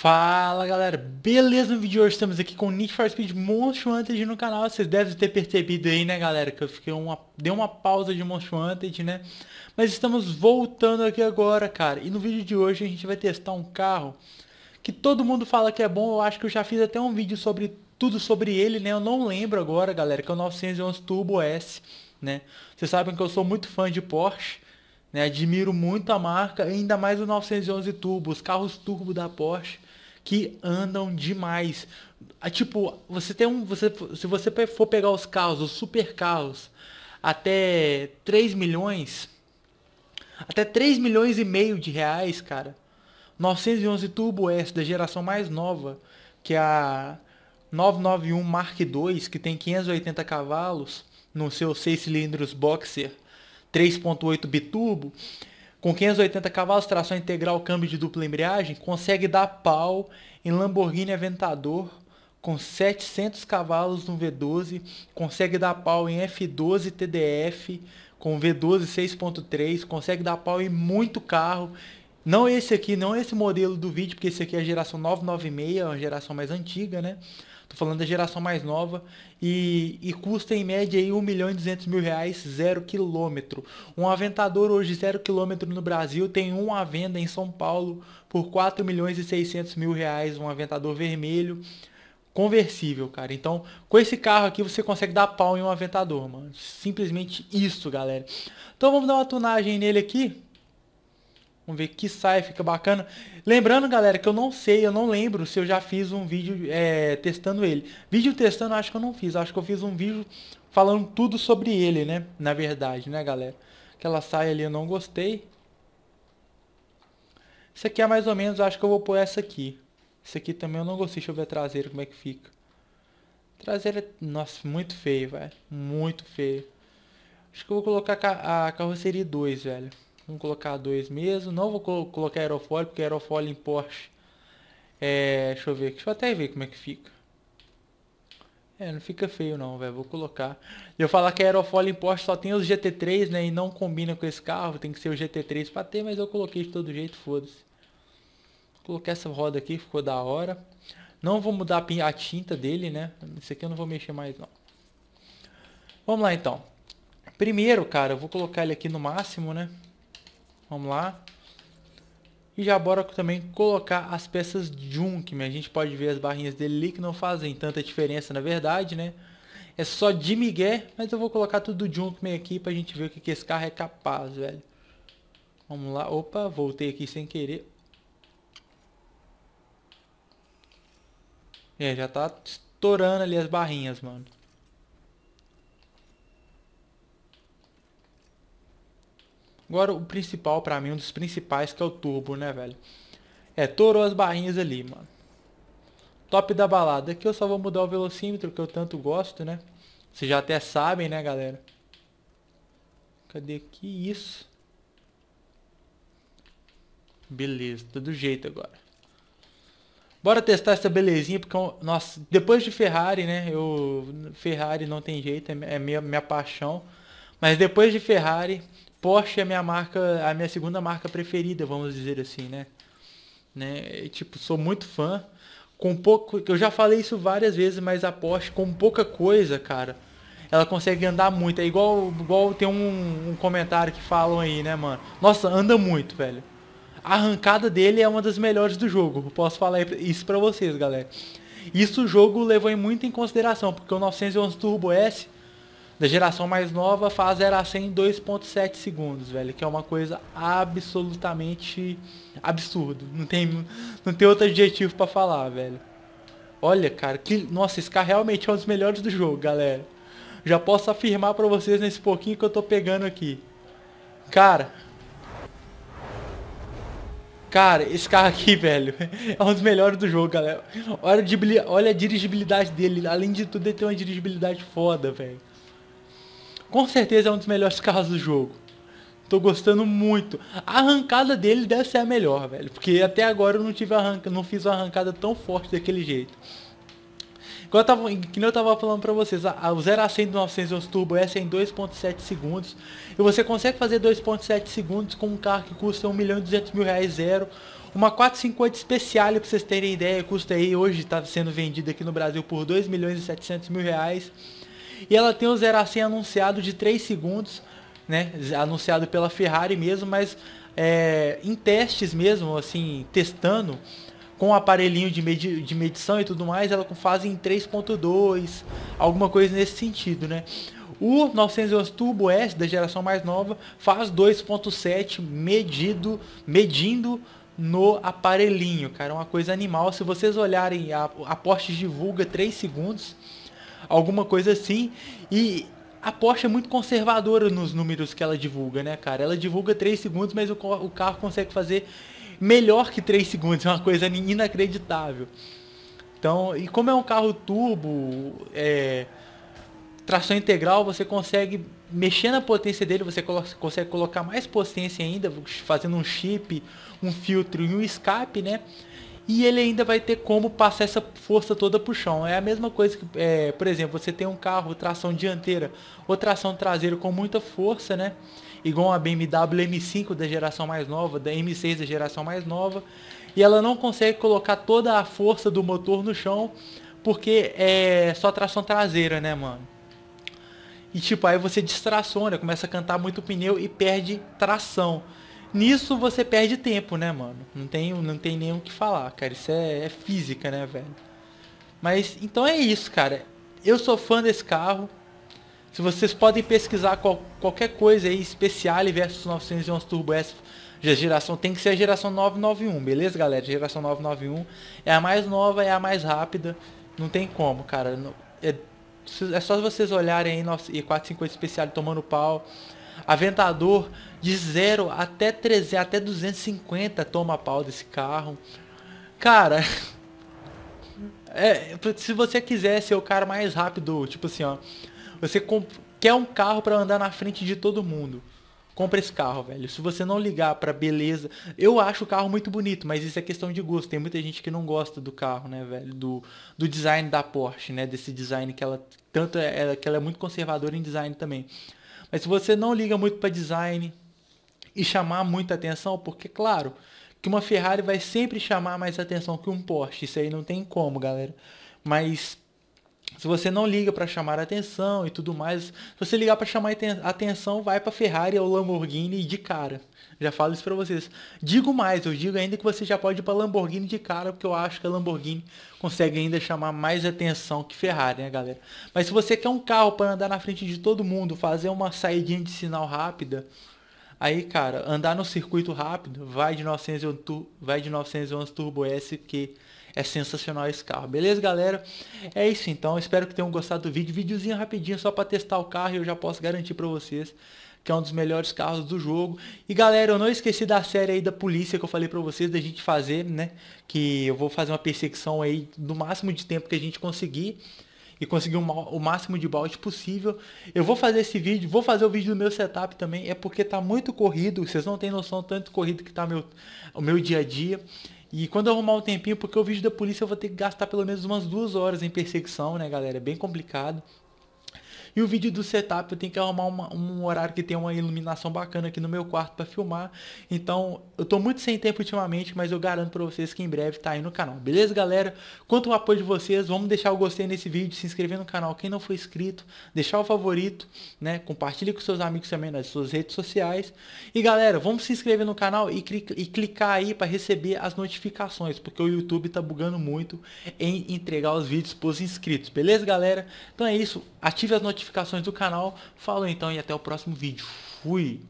Fala galera, beleza? No vídeo de hoje estamos aqui com Need for Speed Monster Hunter no canal Vocês devem ter percebido aí, né galera, que eu fiquei uma, dei uma pausa de Monster Hunter, né Mas estamos voltando aqui agora, cara E no vídeo de hoje a gente vai testar um carro que todo mundo fala que é bom Eu acho que eu já fiz até um vídeo sobre tudo sobre ele, né Eu não lembro agora, galera, que é o 911 Turbo S, né Vocês sabem que eu sou muito fã de Porsche né, admiro muito a marca, ainda mais o 911 Turbo, os carros turbo da Porsche que andam demais. Ah, tipo, você tem um. Você, se você for pegar os carros, os super carros, até 3 milhões. Até 3 milhões e meio de reais, cara. 911 Turbo S da geração mais nova, que é a 991 Mark II, que tem 580 cavalos, no seu 6 cilindros boxer 3.8 biturbo, com 580 cavalos, tração integral, câmbio de dupla embreagem, consegue dar pau em Lamborghini Aventador com 700 cavalos no V12, consegue dar pau em F12 TDF com V12 6.3, consegue dar pau em muito carro. Não esse aqui, não esse modelo do vídeo, porque esse aqui é a geração 996, é uma geração mais antiga, né? Tô falando da geração mais nova e, e custa em média aí 1 milhão e 200 mil reais, zero quilômetro. Um Aventador hoje zero quilômetro no Brasil tem um à venda em São Paulo por 4 milhões e 600 mil reais, um Aventador vermelho conversível, cara. Então, com esse carro aqui você consegue dar pau em um Aventador, mano. Simplesmente isso, galera. Então vamos dar uma tunagem nele aqui. Vamos ver que sai, fica bacana. Lembrando, galera, que eu não sei, eu não lembro se eu já fiz um vídeo é, testando ele. Vídeo testando acho que eu não fiz, acho que eu fiz um vídeo falando tudo sobre ele, né? Na verdade, né, galera? Aquela saia ali eu não gostei. Isso aqui é mais ou menos, acho que eu vou pôr essa aqui. Isso aqui também eu não gostei, deixa eu ver a traseira como é que fica. A traseira, nossa, muito feio, velho. Muito feio. Acho que eu vou colocar a carroceria 2, velho. Vamos colocar dois mesmo. Não vou colocar aerofólio, porque aerofólio em Porsche. É, deixa eu ver. Deixa eu até ver como é que fica. É, não fica feio não, velho. Vou colocar. Eu falar que aerofólio em Porsche só tem os GT3, né? E não combina com esse carro. Tem que ser o GT3 pra ter, mas eu coloquei de todo jeito, foda-se. Coloquei essa roda aqui, ficou da hora. Não vou mudar a tinta dele, né? Esse aqui eu não vou mexer mais, não. Vamos lá, então. Primeiro, cara, eu vou colocar ele aqui no máximo, né? Vamos lá. E já bora também colocar as peças Junkman. A gente pode ver as barrinhas dele ali que não fazem tanta diferença na verdade, né? É só de migué, mas eu vou colocar tudo do Junkman aqui pra gente ver o que, que esse carro é capaz, velho. Vamos lá. Opa, voltei aqui sem querer. É, já tá estourando ali as barrinhas, mano. Agora o principal para mim, um dos principais que é o turbo, né, velho? É, torou as barrinhas ali, mano. Top da balada. Aqui eu só vou mudar o velocímetro que eu tanto gosto, né? Vocês já até sabem, né, galera? Cadê que isso? Beleza, tá do jeito agora. Bora testar essa belezinha, porque, é nossa, depois de Ferrari, né? Eu, Ferrari não tem jeito, é, é minha, minha paixão. Mas depois de Ferrari, Porsche é a minha marca, a minha segunda marca preferida, vamos dizer assim, né? né? tipo, sou muito fã. Com pouco, eu já falei isso várias vezes, mas a Porsche com pouca coisa, cara, ela consegue andar muito. É igual, igual tem um, um comentário que falam aí, né, mano? Nossa, anda muito, velho. A arrancada dele é uma das melhores do jogo. posso falar isso pra vocês, galera. Isso o jogo levou muito em consideração, porque o 911 Turbo S da geração mais nova faz 0 a 100 em 2.7 segundos, velho, que é uma coisa absolutamente absurdo. Não tem não tem outro adjetivo para falar, velho. Olha, cara, que nossa, esse carro realmente é um dos melhores do jogo, galera. Já posso afirmar para vocês nesse pouquinho que eu tô pegando aqui. Cara, Cara, esse carro aqui, velho, é um dos melhores do jogo, galera. Olha a, olha a dirigibilidade dele. Além de tudo, ele tem uma dirigibilidade foda, velho com certeza é um dos melhores carros do jogo. Tô gostando muito. A arrancada dele deve ser a melhor, velho. Porque até agora eu não tive arranca, não fiz uma arrancada tão forte daquele jeito. Igual eu tava, que nem eu tava falando pra vocês, a, a, o 0 a 100 do 911 Turbo S é em 2.7 segundos. E você consegue fazer 2.7 segundos com um carro que custa 1 milhão e 200 mil reais zero. Uma 450 especial, pra vocês terem ideia, custa aí, hoje tá sendo vendida aqui no Brasil por 2 milhões e 700 mil reais. E ela tem o 0 a 100 anunciado de 3 segundos, né? Anunciado pela Ferrari mesmo, mas é, em testes mesmo, assim, testando com o aparelhinho de, medi de medição e tudo mais, ela faz em 3.2, alguma coisa nesse sentido, né? O 911 Turbo S da geração mais nova faz 2.7 medido, medindo no aparelhinho, cara, é uma coisa animal. Se vocês olharem, a, a Porsche divulga 3 segundos alguma coisa assim. E a Porsche é muito conservadora nos números que ela divulga, né, cara? Ela divulga 3 segundos, mas o, carro consegue fazer melhor que 3 segundos, é uma coisa inacreditável. Então, e como é um carro turbo, é, tração integral, você consegue mexer na potência dele, você colo consegue colocar mais potência ainda, fazendo um chip, um filtro e um escape, né? e ele ainda vai ter como passar essa força toda pro chão. É a mesma coisa que, é, por exemplo, você tem um carro tração dianteira ou tração traseira com muita força, né? Igual a BMW M5 da geração mais nova, da M6 da geração mais nova, e ela não consegue colocar toda a força do motor no chão porque é só tração traseira, né, mano? E tipo, aí você distraciona, começa a cantar muito o pneu e perde tração. Nisso você perde tempo, né, mano? Não tem, não tem nem o que falar, cara. Isso é, é física, né, velho? Mas então é isso, cara. Eu sou fã desse carro. Se vocês podem pesquisar qual, qualquer coisa aí, Speciale versus 911 Turbo S, geração tem que ser a geração 991, beleza, galera? Geração 991 é a mais nova, é a mais rápida. Não tem como, cara. É, é só vocês olharem aí nosso e 450 Speciale tomando pau. Aventador de 0 até 13, até 250 toma pau desse carro. Cara, é, se você quiser ser o cara mais rápido, tipo assim, ó, você quer um carro para andar na frente de todo mundo. Compra esse carro, velho. Se você não ligar pra beleza. Eu acho o carro muito bonito, mas isso é questão de gosto. Tem muita gente que não gosta do carro, né, velho? Do, do design da Porsche, né? Desse design que ela. Tanto é, que ela é muito conservadora em design também. Mas se você não liga muito para design e chamar muita atenção, porque claro, que uma Ferrari vai sempre chamar mais atenção que um Porsche, isso aí não tem como, galera. Mas se você não liga para chamar atenção e tudo mais, se você ligar para chamar atenção, vai para Ferrari ou Lamborghini de cara. Já falo isso para vocês. Digo mais, eu digo ainda que você já pode ir para Lamborghini de cara, porque eu acho que a Lamborghini consegue ainda chamar mais atenção que Ferrari, né, galera? Mas se você quer um carro para andar na frente de todo mundo, fazer uma saidinha de sinal rápida, aí, cara, andar no circuito rápido, vai de 911, vai de 911 Turbo S, que é sensacional esse carro. Beleza, galera? É isso então. Espero que tenham gostado do vídeo. Videozinho rapidinho só para testar o carro e eu já posso garantir para vocês que é um dos melhores carros do jogo. E galera, eu não esqueci da série aí da polícia que eu falei pra vocês da gente fazer, né? Que eu vou fazer uma perseguição aí no máximo de tempo que a gente conseguir. E conseguir o máximo de balde possível. Eu vou fazer esse vídeo, vou fazer o vídeo do meu setup também. É porque tá muito corrido, vocês não tem noção tanto corrido que tá meu, o meu dia a dia. E quando eu arrumar um tempinho, porque o vídeo da polícia eu vou ter que gastar pelo menos umas duas horas em perseguição, né, galera? É bem complicado. E o vídeo do setup, eu tenho que arrumar uma, um horário que tenha uma iluminação bacana aqui no meu quarto para filmar. Então, eu tô muito sem tempo ultimamente, mas eu garanto para vocês que em breve tá aí no canal. Beleza, galera? Quanto ao apoio de vocês, vamos deixar o gostei nesse vídeo, se inscrever no canal quem não for inscrito, deixar o favorito, né? Compartilhe com seus amigos também nas suas redes sociais. E galera, vamos se inscrever no canal e, e clicar aí para receber as notificações, porque o YouTube tá bugando muito em entregar os vídeos pros inscritos. Beleza, galera? Então é isso, ative as notificações notificações do canal. Falou então e até o próximo vídeo. Fui!